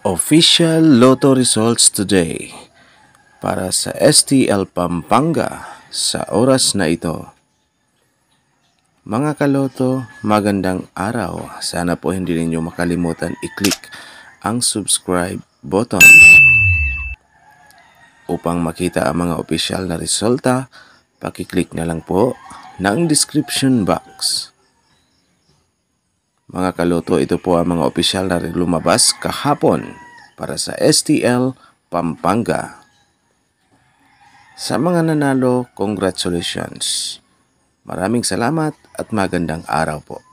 Official Lotto results today para sa STL Pampanga sa oras na ito. Mga kaloto, magandang araw. Sana po hindi ninyo makalimutan i-click ang subscribe button upang makita ang mga official na resulta. Paki-click na lang po ng description box. Mga kaloto, ito po ang mga opisyal na lumabas kahapon para sa STL Pampanga. Sa mga nanalo, congratulations. Maraming salamat at magandang araw po.